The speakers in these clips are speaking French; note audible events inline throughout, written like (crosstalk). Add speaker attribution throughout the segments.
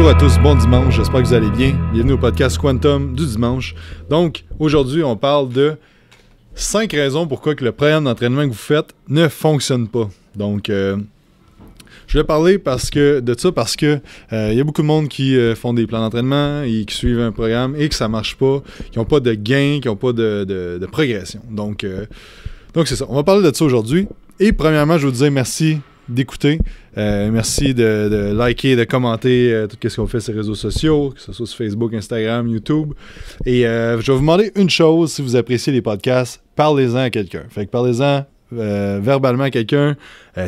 Speaker 1: Bonjour à tous, bon dimanche, j'espère que vous allez bien. Bienvenue au podcast Quantum du dimanche. Donc, aujourd'hui, on parle de 5 raisons pourquoi que le programme d'entraînement que vous faites ne fonctionne pas. Donc, euh, je vais parler parce que, de ça parce que il euh, y a beaucoup de monde qui euh, font des plans d'entraînement et qui suivent un programme et que ça marche pas, qui n'ont pas de gains, qui n'ont pas de, progression. Donc, donc c'est ça. On va parler de ça aujourd'hui. Et premièrement, je vous dire merci d'écouter. Euh, merci de, liker, de commenter euh, tout ce qu'on fait sur les réseaux sociaux, que ce soit sur Facebook, Instagram, YouTube. Et euh, je vais vous demander une chose, si vous appréciez les podcasts, parlez-en à quelqu'un. Fait que parlez-en verbalement à quelqu'un,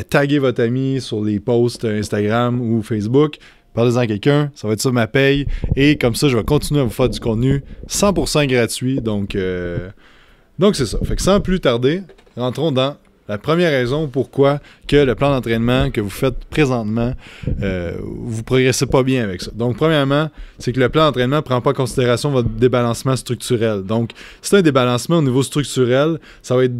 Speaker 1: taguez votre ami sur les posts Instagram ou Facebook. Parlez-en à quelqu'un, ça va être ça ma paye. Et comme ça, je vais continuer à vous faire du contenu 100% gratuit. Donc, donc c'est ça. Fait que sans plus tarder, rentrons dans la première raison pourquoi que le plan d'entraînement que vous faites présentement, vous euh, vous progressez pas bien avec ça. Donc, premièrement, c'est que le plan d'entraînement ne prend pas en considération votre débalancement structurel. Donc, c'est un débalancement au niveau structurel, ça va être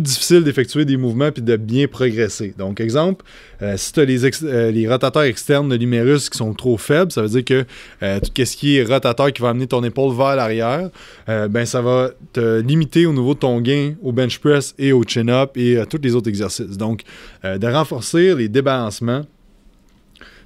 Speaker 1: difficile d'effectuer des mouvements puis de bien progresser. Donc, exemple, euh, si tu as euh, les, rotateurs externes de l'humérus qui sont trop faibles, ça veut dire que euh, tout ce qui est rotateur qui va amener ton épaule vers l'arrière, ben ça va te limiter au niveau de ton gain au bench press et au chin-up et à tous les autres exercices. Donc, de renforcer les débalancements,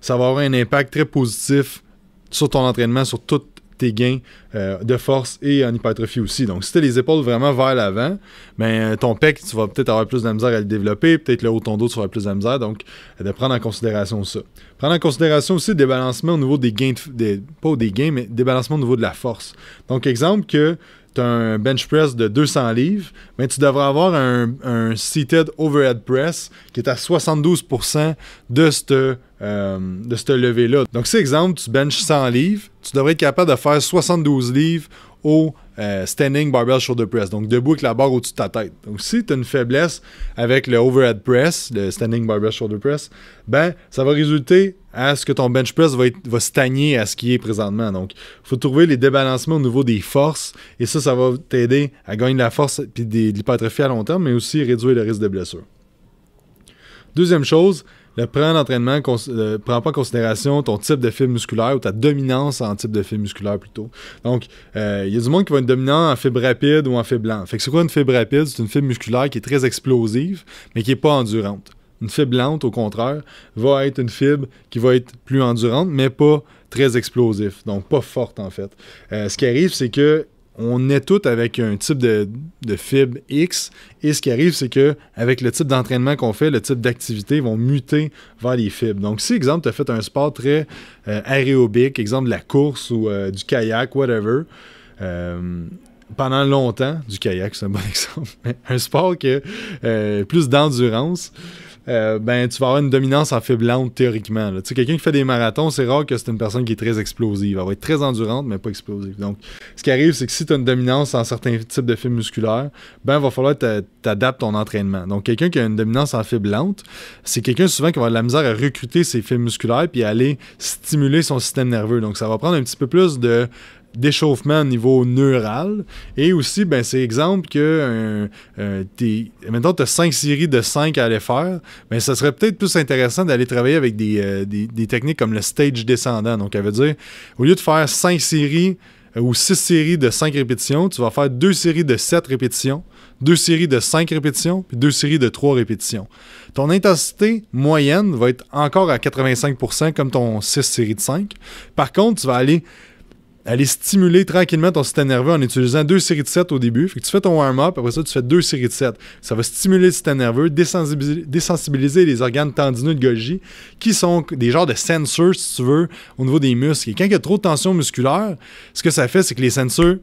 Speaker 1: ça va avoir un impact très positif sur ton entraînement, sur tout tes gains euh, de force et en hypertrophie aussi. Donc, si tu as les épaules vraiment vers l'avant, ben, euh, ton pec, tu vas peut-être avoir plus de misère à le développer, peut-être le haut de ton dos, tu auras plus de misère. Donc, euh, de prendre en considération ça. Prendre en considération aussi le débalancement au niveau des gains, des, pas des gains, mais des balancements au niveau de la force. Donc, exemple que un bench press de 200 livres, mais tu devrais avoir un, seated overhead press qui est à 72% de ce euh, de ce lever-là. Donc, si exemple, tu benches 100 livres, tu devrais être capable de faire 72 livres au euh, standing barbell shoulder press, donc debout avec la barre au-dessus de ta tête. Donc si tu as une faiblesse avec le overhead press, le standing barbell shoulder press, ben ça va résulter à ce que ton bench press va, stagner à ce qui est présentement. Donc il faut trouver les débalancements au niveau des forces et ça, ça va t'aider à gagner de la force et de l'hypertrophie à long terme, mais aussi réduire le risque de blessure. Deuxième chose, le premier entraînement ne prend pas en considération ton type de fibre musculaire ou ta dominance en type de fibre musculaire plutôt. Donc, il euh, y a du monde qui va être dominant en fibre rapide ou en fibre lente. Fait que c'est quoi une fibre rapide? C'est une fibre musculaire qui est très explosive, mais qui n'est pas endurante. Une fibre lente, au contraire, va être une fibre qui va être plus endurante, mais pas très explosive. donc pas forte en fait. Euh, ce qui arrive, c'est que on est tous avec un type de, fibre X. Et ce qui arrive, c'est que avec le type d'entraînement qu'on fait, le type d'activité vont muter vers les fibres. Donc, si, exemple, tu as fait un sport très euh, aérobique, exemple de la course ou euh, du kayak, whatever, euh, pendant longtemps, du kayak, c'est un bon (laughs) exemple, un sport qui a plus d'endurance, euh, ben, tu vas avoir une dominance en théoriquement. Tu sais, quelqu'un qui fait des marathons, c'est rare que c'est une personne qui est très explosive. Elle va être très endurante, mais pas explosive. Donc, ce qui arrive, c'est que si tu as une dominance en certains types de fibres musculaires, ben, il va falloir que tu adaptes ton entraînement. Donc, quelqu'un qui a une dominance en fibres c'est quelqu'un souvent qui va avoir de la misère à recruter ses fibres musculaires puis à aller stimuler son système nerveux. Donc, ça va prendre un petit peu plus de d'échauffement au niveau neural. Et aussi, ben, c'est exemple que maintenant, tu as 5 séries de 5 à aller faire, mais ben, ça serait peut-être plus intéressant d'aller travailler avec euh, des, techniques comme le stage descendant. Donc, ça veut dire, au lieu de faire 5 séries euh, ou 6 séries de 5 répétitions, tu vas faire 2 séries de 7 répétitions, 2 séries de 5 répétitions, puis 2 séries de 3 répétitions. Ton intensité moyenne va être encore à 85% comme ton 6 séries de 5. Par contre, tu vas aller aller stimuler tranquillement ton système nerveux en utilisant deux séries de 7 au début. Fait que tu fais ton warm-up, après ça, tu fais deux séries de 7. Ça va stimuler le système nerveux, désensibiliser, les organes tendineux de Golgi, qui sont des genres de sensors, si tu veux, au niveau des muscles. Et quand il y a trop de tension musculaire, ce que ça fait, c'est que les sensors,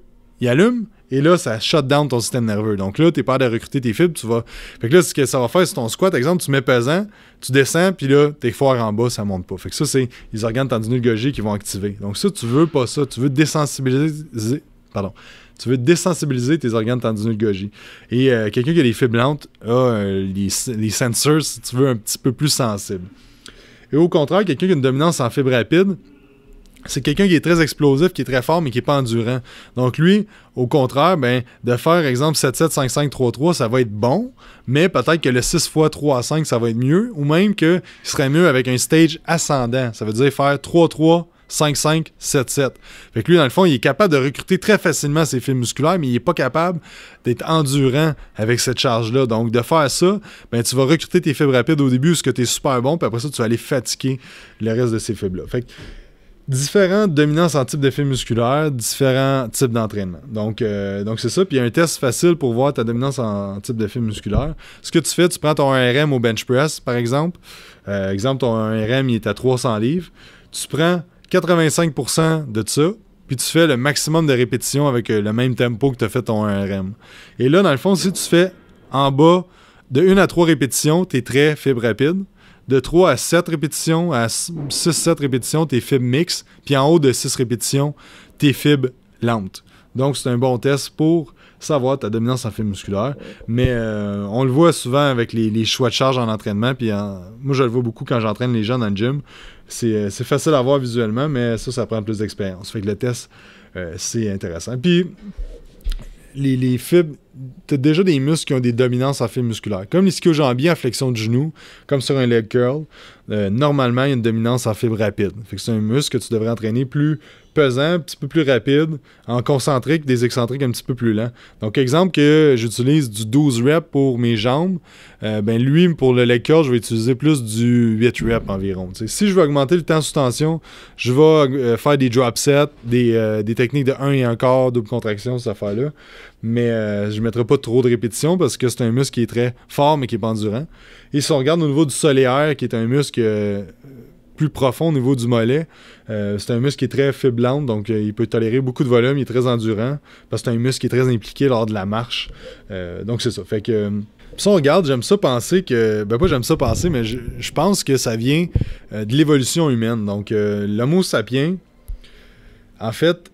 Speaker 1: ils allument, et là, ça shut down ton système nerveux. Donc là, t'es pas de recruter tes fibres, tu vas. Fait que là, ce que ça va faire, c'est ton squat, par exemple, tu mets pesant, tu descends, puis là, t'es fort en bas, ça monte pas. Fait que ça, c'est les organes tendineux qui vont activer. Donc ça, tu veux pas ça. Tu veux désensibiliser. Pardon. Tu veux désensibiliser tes organes tendineux Et euh, quelqu'un qui a des fibres lentes a euh, les, les sensors, si tu veux, un petit peu plus sensible. Et au contraire, quelqu'un qui a une dominance en fibres rapides, c'est quelqu'un qui est très explosif, qui est très fort, mais qui n'est pas endurant. Donc lui, au contraire, ben, de faire exemple 7-7-5-5-3-3, ça va être bon, mais peut-être que le 6 x 3 5, ça va être mieux, ou même qu'il serait mieux avec un stage ascendant. Ça veut dire faire 3-3. 5-5, 7-7. Fait que lui, dans le fond, il est capable de recruter très facilement ses fibres musculaires, mais il n'est pas capable d'être endurant avec cette charge-là. Donc, de faire ça, ben, tu vas recruter tes fibres rapides au début, ce que tu es super bon, puis après ça, tu vas aller fatiguer le reste de ces fibres-là. Fait que différentes dominances en type de musculaire, différents types d'entraînement. Donc, euh, donc c'est ça. Puis il y a un test facile pour voir ta dominance en, type de musculaire. Ce que tu fais, tu prends ton 1 RM au bench press, par exemple. Euh, exemple, ton 1 RM, il est à 300 livres. Tu prends 85% de ça, puis tu fais le maximum de répétitions avec euh, le même tempo que tu as fait ton 1 RM. Et là, dans le fond, si tu fais en bas de 1 à 3 répétitions, tu es très fibre rapide de 3 à 7 répétitions, à 6-7 répétitions, tes fibres mixtes, puis en haut de 6 répétitions, tes fibres lentes. Donc, c'est un bon test pour savoir ta dominance en fibre musculaire. Mais euh, on le voit souvent avec les, choix de charge en entraînement. Puis moi, je le vois beaucoup quand j'entraîne les gens dans le gym. Euh, c'est facile à voir visuellement, mais ça, ça prend plus d'expérience. Fait que le test, euh, c'est intéressant. Puis les, fibres, t'as déjà des muscles qui ont des dominances en fibres musculaires. Comme les jambier en flexion de genou, comme sur un leg curl, euh, normalement, il y a une dominance en fibres rapide. Fait que c'est un muscle que tu devrais entraîner plus pesant, un petit peu plus rapide, en concentrique, des excentriques un petit peu plus lent. Donc, exemple que j'utilise du 12 reps pour mes jambes, euh, ben lui, pour le leg je vais utiliser plus du 8 reps environ. Si je veux augmenter le temps sous tension, je vais euh, faire des drop sets, des, euh, techniques de 1 et encore, double contraction, cette affaire-là. Mais je ne mettrai pas trop de répétitions parce que c'est un muscle qui est très fort mais qui n'est pas endurant. Et si on regarde au niveau du solaire, qui est un muscle plus profond au niveau du mollet. Euh, c'est un muscle qui est très faiblant, donc euh, il peut tolérer beaucoup de volume, il est très endurant, parce que c'est un muscle qui est très impliqué lors de la marche. Euh, donc c'est ça. Fait que. si on regarde, j'aime ça penser que. Ben pas j'aime ça penser, mais je, je, pense que ça vient de l'évolution humaine. Donc l'homo sapiens, en fait,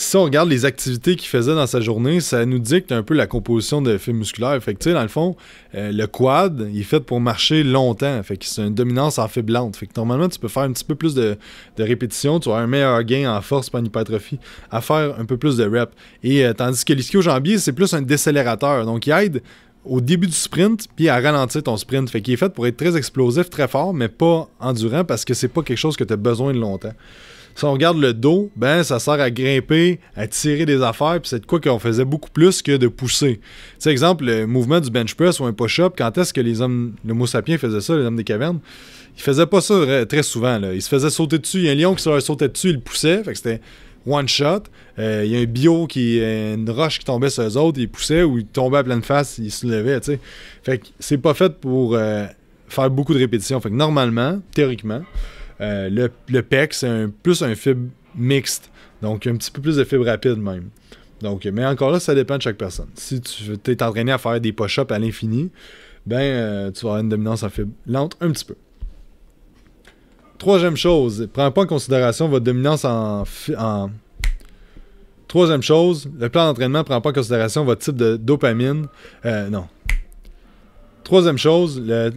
Speaker 1: si on regarde les activités qu'il faisait dans sa journée, ça nous dit dicte un peu la composition de fibres musculaires. Fait que, tu sais, dans le fond, euh, le quad, il est fait pour marcher longtemps. Fait que c'est une dominance en fibres lentes. Fait que normalement, tu peux faire un petit peu plus de, répétitions. Tu as un meilleur gain en force en hypertrophie à faire un peu plus de reps. Et euh, tandis que l'ischio-jambier, c'est plus un décélérateur. Donc, il aide au début du sprint, puis à ralentir ton sprint. Fait qu'il est fait pour être très explosif, très fort, mais pas endurant parce que c'est pas quelque chose que tu as besoin de longtemps. Si on regarde le dos, ben ça sert à grimper, à tirer des affaires, puis c'est de quoi qu'on faisait beaucoup plus que de pousser. Tu exemple, le mouvement du bench press ou un push-up, quand est-ce que les hommes, le mot sapien faisait ça, les hommes des cavernes? Ils faisaient pas ça très souvent. Là. Ils se faisaient sauter dessus. Il y a un lion qui se sautait dessus, il poussait. Fait que c'était one shot. Euh, il y a un bio qui une roche qui tombait sur eux autres, il poussait ou il tombait à pleine face, il se levait. tu sais. Fait que c'est pas fait pour euh, faire beaucoup de répétitions. Fait que normalement, théoriquement, euh, le, PEC, c'est plus un fibre mixte, donc un petit peu plus de fibre rapide même. Donc, mais encore là, ça dépend de chaque personne. Si tu es entraîné à faire des push-ups à l'infini, ben euh, tu vas avoir une dominance en fibre lente un petit peu. Troisième chose, prends pas en considération votre dominance en, Troisième chose, le plan d'entraînement prend pas en considération votre type de dopamine. Euh, non. Troisième chose, le,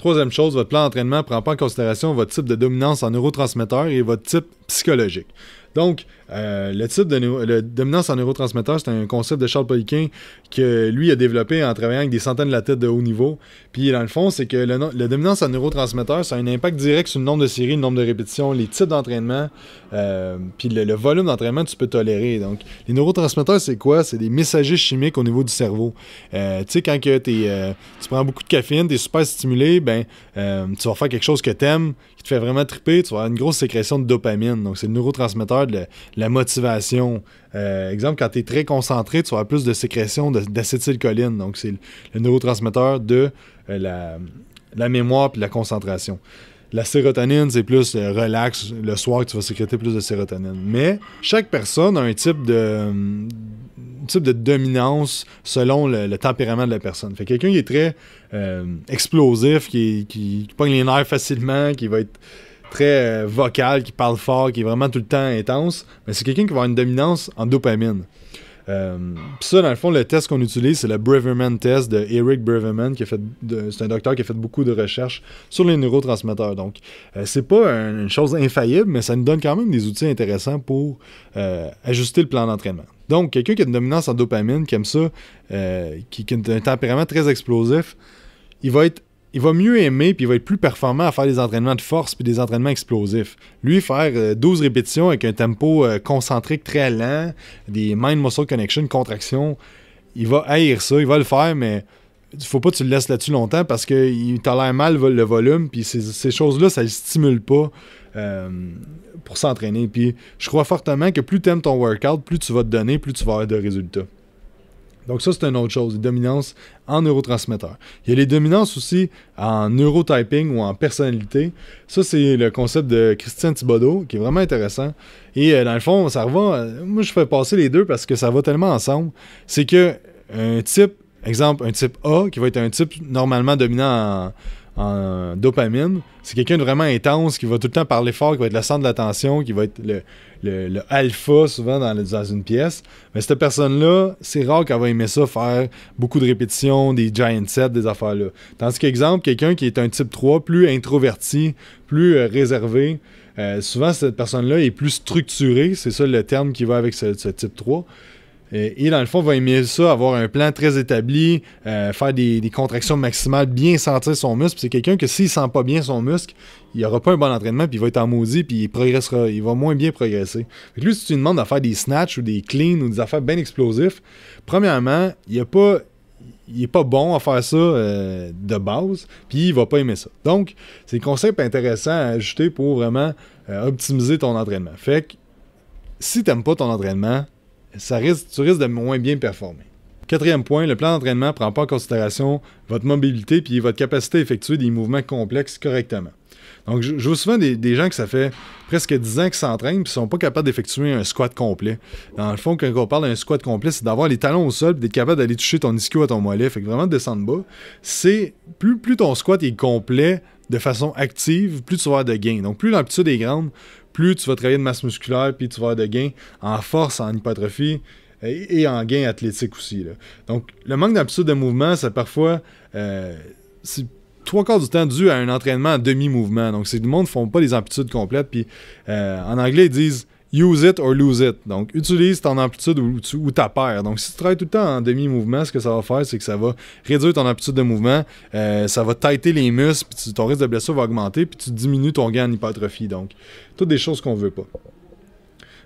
Speaker 1: Troisième chose, votre plan d'entraînement ne prend pas en considération votre type de dominance en neurotransmetteurs et votre type psychologique. Donc, euh, le type de dominance en neurotransmetteur, c'est un concept de Charles Poliquin que lui a développé en travaillant avec des centaines de la tête de haut niveau. Puis, dans le fond, c'est que le, dominance en neurotransmetteur, ça a un impact direct sur le nombre de séries, le nombre de répétitions, les types d'entraînement, euh, puis le, volume d'entraînement que tu peux tolérer. Donc, les neurotransmetteurs, c'est quoi C'est des messagers chimiques au niveau du cerveau. Euh, tu sais, quand tu prends beaucoup de caféine, tu es super stimulé, ben, tu vas faire quelque chose que tu aimes, qui te fait vraiment triper, tu vas une grosse sécrétion de dopamine. Donc, c'est le neurotransmetteur de la, motivation. Euh, exemple, quand tu es très concentré, tu vas plus de sécrétion d'acétylcholine. Donc, c'est le, neurotransmetteur de euh, la, mémoire et la concentration. La sérotonine, c'est plus euh, relax. Le soir, tu vas sécréter plus de sérotonine. Mais chaque personne a un type de, type de dominance selon le, tempérament de la personne. Fait que quelqu'un qui est très euh, explosif, qui, qui, pogne les nerfs facilement, qui va être très euh, vocal, qui parle fort, qui est vraiment tout le temps intense, mais ben, c'est quelqu'un qui va avoir une dominance en dopamine. Euh, ça, dans le fond, le test qu'on utilise, c'est le Breverman test de Eric Breverman, qui a fait, c'est un docteur qui a fait beaucoup de recherches sur les neurotransmetteurs. Donc, c'est pas une chose infaillible, mais ça nous donne quand même des outils intéressants pour ajuster le plan d'entraînement. Donc, quelqu'un qui a une dominance en dopamine, qui aime ça, euh, qui, a un tempérament très explosif, il va être. Il va mieux aimer, puis il va être plus performant à faire des entraînements de force, puis des entraînements explosifs. Lui, faire 12 euh, répétitions avec un tempo euh, concentrique très lent, des mind-muscle connection, contraction, il va haïr ça, il va le faire, mais il faut pas que tu le laisses là-dessus longtemps parce que t'as l'air mal le volume, puis ces, choses-là, ça ne stimule pas euh, pour s'entraîner. Puis je crois fortement que plus tu aimes ton workout, plus tu vas te donner, plus tu vas avoir de résultats. Donc ça, c'est une autre chose, les dominances en neurotransmetteurs. Il y a les dominances aussi en neurotyping ou en personnalité. Ça, c'est le concept de Christian Thibodeau qui est vraiment intéressant. Et euh, dans le fond, ça revient... Euh, moi, je fais passer les deux parce que ça va tellement ensemble. C'est que un type exemple, un type A, qui va être un type normalement dominant en, dopamine, c'est quelqu'un de vraiment intense, qui va tout le temps parler fort, qui va être le centre de l'attention, qui va être le, alpha souvent dans, une pièce. Mais cette personne-là, c'est rare qu'elle va aimer ça, faire beaucoup de répétitions, des giant sets, des affaires-là. Tandis qu'exemple, quelqu'un qui est un type 3, plus introverti, plus euh, réservé, euh, souvent cette personne-là est plus structurée, c'est ça le terme qui va avec ce, ce type 3. Et, dans le fond, va aimer ça, avoir un plan très établi, euh, faire des, contractions maximales, bien sentir son muscle. C'est quelqu'un que s'il ne sent pas bien son muscle, il n'aura pas un bon entraînement, puis il va être en maudit, puis il progressera, il va moins bien progresser. lui, si tu lui demandes de faire des snatchs ou des cleans ou des affaires bien explosives, premièrement, il n'est pas, pas bon à faire ça euh, de base, puis il va pas aimer ça. Donc, c'est un concept intéressant à ajouter pour vraiment euh, optimiser ton entraînement. Fait que si tu n'aimes pas ton entraînement, risque, tu risques de moins bien performer. Quatrième point, le plan d'entraînement ne prend pas en considération votre mobilité et votre capacité à effectuer des mouvements complexes correctement. Donc, je, vois souvent des, gens que ça fait presque 10 ans qu'ils s'entraînent ne sont pas capables d'effectuer un squat complet. Dans le fond, quand on parle d'un squat complet, c'est d'avoir les talons au sol et d'être capable d'aller toucher ton ischio à ton mollet. Fait que vraiment descendre bas. C'est plus, plus ton squat est complet de façon active, plus tu vas avoir de gains. Donc, plus l'amplitude est grande, plus tu vas travailler de masse musculaire, puis tu vas avoir de gains en force, en hypertrophie et, en gains athlétiques aussi. Donc, le manque d'amplitude de mouvement, c'est parfois. Euh, c'est trois quarts du temps dû à un entraînement à demi-mouvement. Donc, c'est le monde ne font pas les amplitudes complètes. Puis, euh, en anglais, ils disent Use it or lose it. Donc, utilise ton amplitude ou, ou ta paire. Donc, si tu travailles tout le temps en demi-mouvement, ce que ça va faire, c'est que ça va réduire ton amplitude de mouvement, euh, ça va tighter les muscles, puis ton risque de blessure va augmenter, puis tu diminues ton gain en hypertrophie. Donc, toutes des choses qu'on veut pas.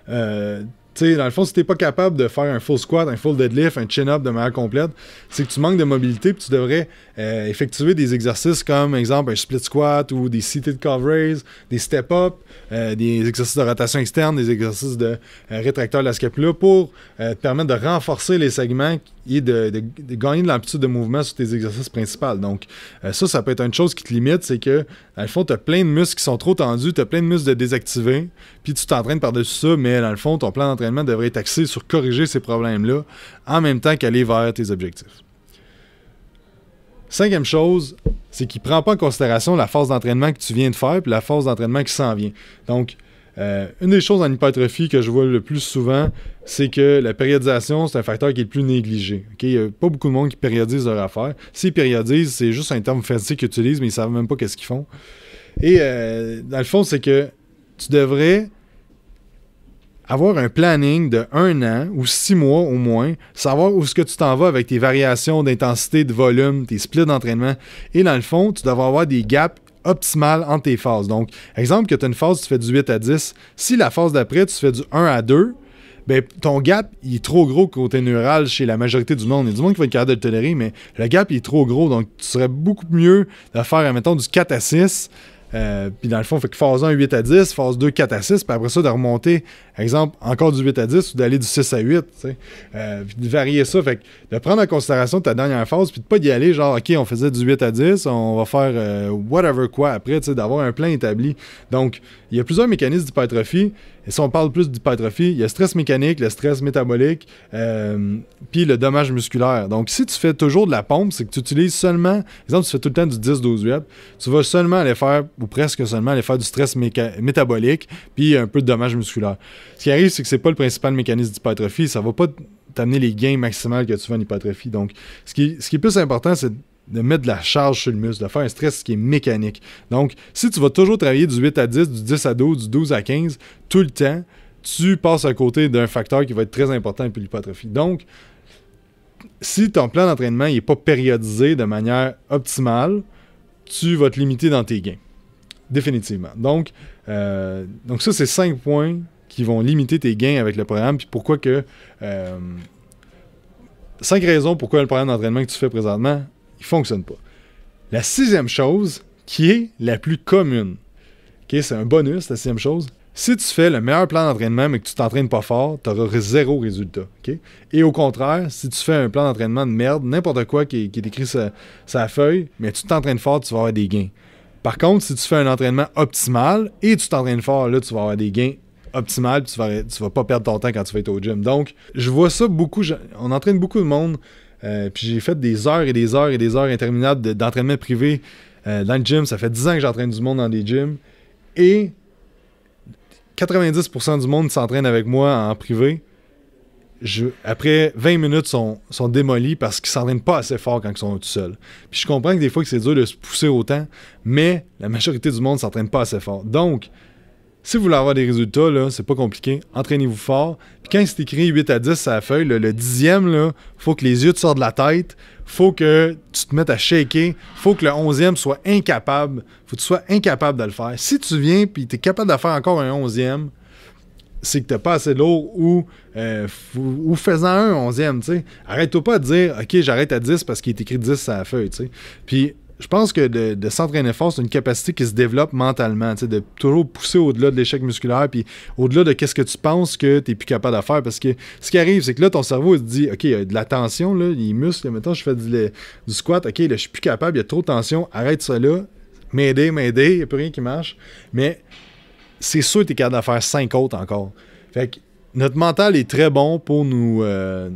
Speaker 1: Euh, dans le fond, si n'es pas capable de faire un full squat, un full deadlift, un chin-up de manière complète, c'est que tu manques de mobilité puis tu devrais euh, effectuer des exercices comme, exemple, un split squat ou des seated calf raise, des step-up, euh, des exercices de rotation externe, des exercices de euh, rétracteur de la scapula pour te permettre de renforcer les segments et de, gagner de l'amplitude de mouvement sur tes exercices principaux. Donc, euh, ça, ça peut être une chose qui te limite, c'est que, dans le fond, tu as plein de muscles qui sont trop tendus, tu as plein de muscles de désactiver, puis tu t'entraînes par-dessus ça, mais dans le fond, ton plan d'entraînement devrait être axé sur corriger ces problèmes-là en même temps qu'aller vers tes objectifs. Cinquième chose, c'est qu'il ne prend pas en considération la force d'entraînement que tu viens de faire puis la force d'entraînement qui s'en vient. Donc, euh, une des choses en hypertrophie que je vois le plus souvent, c'est que la périodisation, c'est un facteur qui est le plus négligé. Il n'y a pas beaucoup de monde qui périodise leur affaire. S'ils périodisent, c'est juste un terme fancy qu'ils utilisent, mais ils ne savent même pas qu'est-ce qu'ils font. Et euh, dans le fond, c'est que tu devrais avoir un planning de un an ou six mois au moins, savoir où est ce que tu t'en vas avec tes variations d'intensité, de volume, tes splits d'entraînement. Et dans le fond, tu devrais avoir des gaps optimale en tes phases. Donc, exemple que tu as une phase, tu fais du 8 à 10. Si la phase d'après, tu fais du 1 à 2, ben, ton gap, est trop gros côté neural chez la majorité du monde. Il y a du monde qui va être capable de le tolérer, mais le gap, est trop gros. Donc, tu serais beaucoup mieux de faire, admettons, du 4 à 6 euh, puis dans le fond, fait que phase 1, 8 à 10, phase 2, 4 à 6, puis après ça, de remonter, exemple, encore du 8 à 10 ou d'aller du 6 à 8, euh, puis de varier ça. Fait que de prendre en considération ta dernière phase, puis de pas y aller genre, OK, on faisait du 8 à 10, on va faire euh, whatever quoi après, d'avoir un plan établi. Donc, il y a plusieurs mécanismes d'hypertrophie. Et si on parle plus d'hypertrophie, il y a le stress mécanique, le stress métabolique, euh, puis le dommage musculaire. Donc, si tu fais toujours de la pompe, c'est que tu utilises seulement, exemple, tu fais tout le temps du 10-12 reps, tu vas seulement aller faire presque seulement aller faire du stress métabolique puis un peu de dommages musculaires. Ce qui arrive, c'est que ce n'est pas le principal mécanisme d'hypertrophie. Ça ne va pas t'amener les gains maximales que tu veux en hypertrophie. Donc, ce qui, ce qui est plus important, c'est de mettre de la charge sur le muscle, de faire un stress qui est mécanique. Donc, si tu vas toujours travailler du 8 à 10, du 10 à 12, du 12 à 15, tout le temps, tu passes à côté d'un facteur qui va être très important pour l'hypertrophie. Donc, si ton plan d'entraînement n'est pas périodisé de manière optimale, tu vas te limiter dans tes gains. Définitivement. Donc, euh, donc ça, c'est cinq points qui vont limiter tes gains avec le programme. Puis pourquoi que. Euh, cinq raisons pourquoi le programme d'entraînement que tu fais présentement, il fonctionne pas. La sixième chose, qui est la plus commune, okay, c'est un bonus, la sixième chose. Si tu fais le meilleur plan d'entraînement mais que tu t'entraînes pas fort, tu auras zéro résultat. Et au contraire, si tu fais un plan d'entraînement de merde, n'importe quoi qui, qui est écrit feuille, mais tu t'entraînes fort, tu vas avoir des gains. Par contre, si tu fais un entraînement optimal et tu t'entraînes fort, là, tu vas avoir des gains optimales, tu vas, tu vas pas perdre ton temps quand tu vas être au gym. Donc, je vois ça beaucoup, on entraîne beaucoup de monde, euh, puis j'ai fait des heures et des heures et des heures interminables d'entraînement privé euh, dans le gym. Ça fait 10 ans que j'entraîne du monde dans des gyms, et 90% du monde s'entraîne avec moi en privé, après 20 minutes, sont, sont démolis parce qu'ils s'entraînent pas assez fort quand ils sont tout seuls. Puis je comprends que des fois que c'est dur de se pousser autant, mais la majorité du monde s'entraîne pas assez fort. Donc, si vous voulez avoir des résultats, là, c'est pas compliqué. Entraînez-vous fort. Puis quand c'est écrit 8 à 10 à la feuille, le dixième, il faut que les yeux te sortent de la tête. Faut que tu te mettes à shaker. Faut que le onzième soit incapable. Faut que tu sois incapable de le faire. Si tu viens puis tu es capable de faire encore un onzième, c'est que t'as pas assez lourd ou, euh, ou faisant un onzième, tu sais. Arrête-toi pas de dire, OK, j'arrête à 10 parce qu'il est écrit 10 sur la feuille, tu Puis je pense que de, s'entraîner fort, c'est une capacité qui se développe mentalement, de toujours pousser au-delà de l'échec musculaire, puis au-delà de qu'est-ce que tu penses que tu n'es plus capable de faire. Parce que ce qui arrive, c'est que là, ton cerveau, il se dit, OK, il y a de la tension, là, les muscles, maintenant je fais du, squat, OK, là, je suis plus capable, il y a trop de tension, arrête ça là, m'aider, m'aider, il n'y a plus rien qui marche. Mais c'est sûr que tu es capable 5 autres encore. Fait que notre mental est très bon pour nous, euh,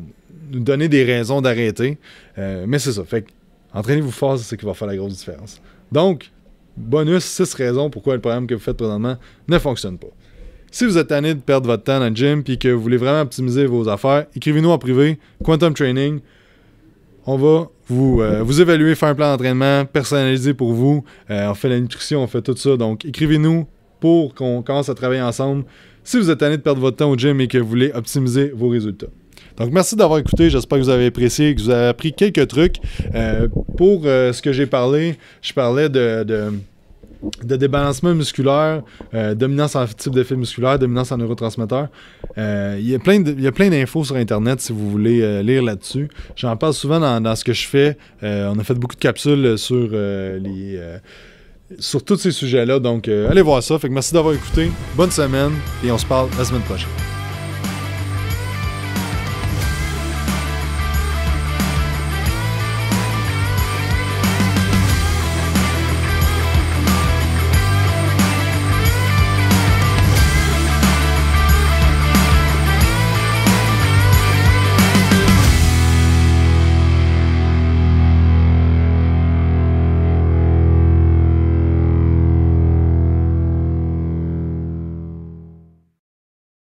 Speaker 1: donner des raisons d'arrêter. Euh, mais c'est ça. Fait que, entraînez-vous fort, c'est ce qui va faire la grosse différence. Donc, bonus 6 raisons pourquoi le programme que vous faites présentement ne fonctionne pas. Si vous êtes tanné de perdre votre temps dans le gym et que vous voulez vraiment optimiser vos affaires, écrivez-nous en privé, Quantum Training. On va vous, euh, vous évaluer, faire un plan d'entraînement personnalisé pour vous. on fait la nutrition, on fait tout ça. Donc, écrivez-nous, pour qu'on commence à travailler ensemble si vous êtes tanné de perdre votre temps au gym et que vous voulez optimiser vos résultats. Donc, merci d'avoir écouté. J'espère que vous avez apprécié, que vous avez appris quelques trucs. Euh, pour euh, ce que j'ai parlé, je parlais de, débalancement musculaire, euh, dominance en type d'effet musculaire, dominance en neurotransmetteur. il y a plein d'infos sur Internet si vous voulez lire là-dessus. J'en parle souvent dans, ce que je fais. on a fait beaucoup de capsules sur les sur tous ces sujets-là. Donc, euh, allez voir ça. Fait que merci d'avoir écouté. Bonne semaine et on se parle la semaine prochaine.